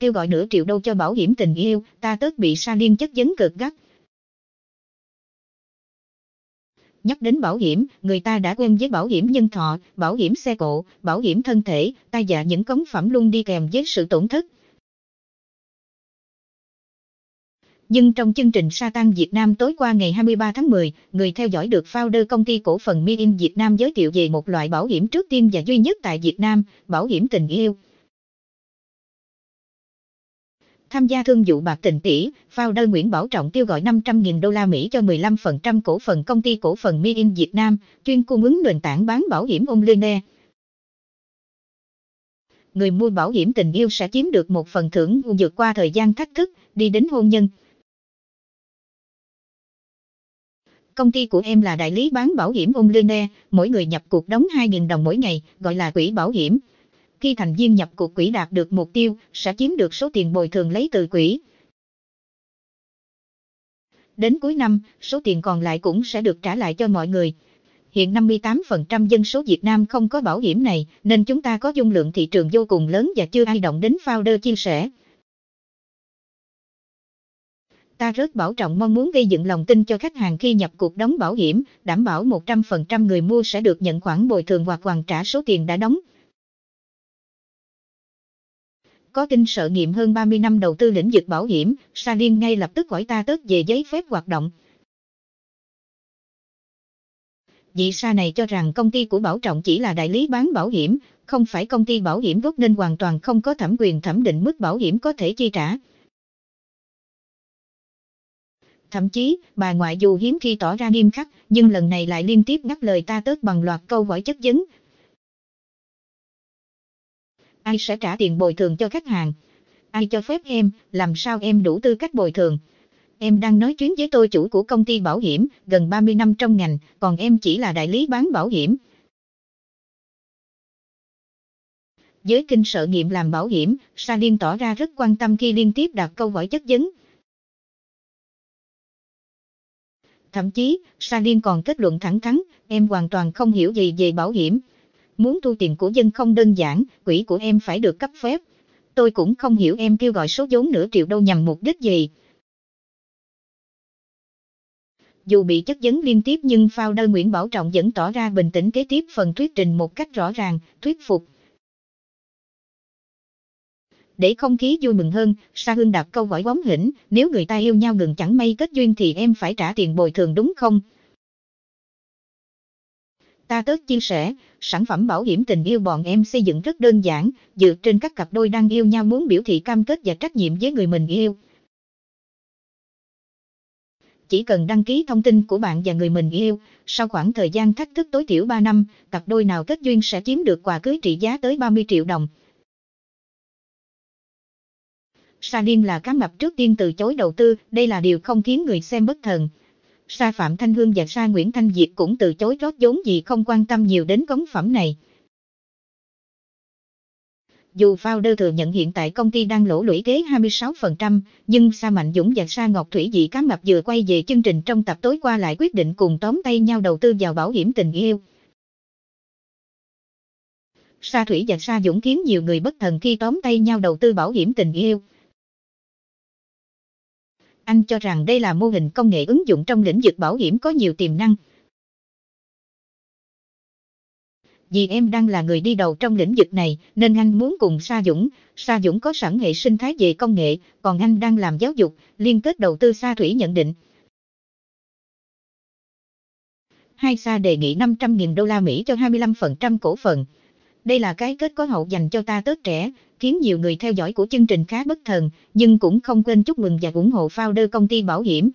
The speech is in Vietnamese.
kêu gọi nửa triệu đô cho bảo hiểm tình yêu, ta tớt bị sa điên chất vấn cực gắt. Nhắc đến bảo hiểm, người ta đã quen với bảo hiểm nhân thọ, bảo hiểm xe cộ, bảo hiểm thân thể, tai dạ những cống phẩm luôn đi kèm với sự tổn thất. Nhưng trong chương trình Satan Việt Nam tối qua ngày 23 tháng 10, người theo dõi được founder công ty cổ phần Miin Việt Nam giới thiệu về một loại bảo hiểm trước tiên và duy nhất tại Việt Nam, bảo hiểm tình yêu tham gia thương vụ bạc tình tỷ, founder Nguyễn Bảo Trọng tiêu gọi 500.000 đô la Mỹ cho 15% cổ phần công ty cổ phần Mi Việt Nam, chuyên cung ứng nền tảng bán bảo hiểm online. Người mua bảo hiểm tình yêu sẽ chiếm được một phần thưởng vượt qua thời gian thách thức, đi đến hôn nhân. Công ty của em là đại lý bán bảo hiểm online, mỗi người nhập cuộc đóng 2.000 đồng mỗi ngày, gọi là quỹ bảo hiểm khi thành viên nhập cuộc quỹ đạt được mục tiêu, sẽ chiếm được số tiền bồi thường lấy từ quỹ. Đến cuối năm, số tiền còn lại cũng sẽ được trả lại cho mọi người. Hiện 58% dân số Việt Nam không có bảo hiểm này, nên chúng ta có dung lượng thị trường vô cùng lớn và chưa ai động đến founder chia sẻ. Ta rất bảo trọng mong muốn gây dựng lòng tin cho khách hàng khi nhập cuộc đóng bảo hiểm, đảm bảo 100% người mua sẽ được nhận khoản bồi thường hoặc hoàn trả số tiền đã đóng có kinh sợ nghiệm hơn 30 năm đầu tư lĩnh vực bảo hiểm, Sa Liên ngay lập tức gọi ta tớt về giấy phép hoạt động. Vị Sa này cho rằng công ty của Bảo Trọng chỉ là đại lý bán bảo hiểm, không phải công ty bảo hiểm gốc nên hoàn toàn không có thẩm quyền thẩm định mức bảo hiểm có thể chi trả. Thậm chí, bà ngoại dù hiếm khi tỏ ra nghiêm khắc, nhưng lần này lại liên tiếp ngắt lời ta tớt bằng loạt câu hỏi chất vấn, ai sẽ trả tiền bồi thường cho khách hàng? Ai cho phép em, làm sao em đủ tư cách bồi thường? Em đang nói chuyện với tôi chủ của công ty bảo hiểm, gần 30 năm trong ngành, còn em chỉ là đại lý bán bảo hiểm. Giới kinh sợ nghiệm làm bảo hiểm, Sa Liên tỏ ra rất quan tâm khi liên tiếp đặt câu hỏi chất vấn. Thậm chí, Sa Liên còn kết luận thẳng thắn, em hoàn toàn không hiểu gì về bảo hiểm. Muốn thu tiền của dân không đơn giản, quỹ của em phải được cấp phép. Tôi cũng không hiểu em kêu gọi số vốn nửa triệu đâu nhằm mục đích gì. Dù bị chất vấn liên tiếp nhưng founder Nguyễn Bảo Trọng vẫn tỏ ra bình tĩnh kế tiếp phần thuyết trình một cách rõ ràng, thuyết phục. Để không khí vui mừng hơn, Sa Hương đạp câu gọi bóng hỉnh, nếu người ta yêu nhau ngừng chẳng may kết duyên thì em phải trả tiền bồi thường đúng không? Ta tớt chia sẻ, sản phẩm bảo hiểm tình yêu bọn em xây dựng rất đơn giản, dựa trên các cặp đôi đang yêu nhau muốn biểu thị cam kết và trách nhiệm với người mình yêu. Chỉ cần đăng ký thông tin của bạn và người mình yêu, sau khoảng thời gian thách thức tối thiểu 3 năm, cặp đôi nào kết duyên sẽ chiếm được quà cưới trị giá tới 30 triệu đồng. Sa Điên là cá mập trước tiên từ chối đầu tư, đây là điều không khiến người xem bất thần. Sa Phạm Thanh Hương và Sa Nguyễn Thanh Diệp cũng từ chối rót vốn gì không quan tâm nhiều đến cống phẩm này. Dù founder thừa nhận hiện tại công ty đang lỗ lũy kế 26%, nhưng Sa Mạnh Dũng và Sa Ngọc Thủy Dị Cá Mập vừa quay về chương trình trong tập tối qua lại quyết định cùng tóm tay nhau đầu tư vào bảo hiểm tình yêu. Sa Thủy và Sa Dũng khiến nhiều người bất thần khi tóm tay nhau đầu tư bảo hiểm tình yêu. Anh cho rằng đây là mô hình công nghệ ứng dụng trong lĩnh vực bảo hiểm có nhiều tiềm năng. Vì em đang là người đi đầu trong lĩnh vực này, nên anh muốn cùng Sa Dũng. Sa Dũng có sẵn hệ sinh thái về công nghệ, còn anh đang làm giáo dục, liên kết đầu tư Sa Thủy nhận định. Hai Sa đề nghị 500.000 đô la Mỹ cho 25% cổ phần. Đây là cái kết có hậu dành cho ta tớt trẻ, khiến nhiều người theo dõi của chương trình khá bất thần, nhưng cũng không quên chúc mừng và ủng hộ founder công ty bảo hiểm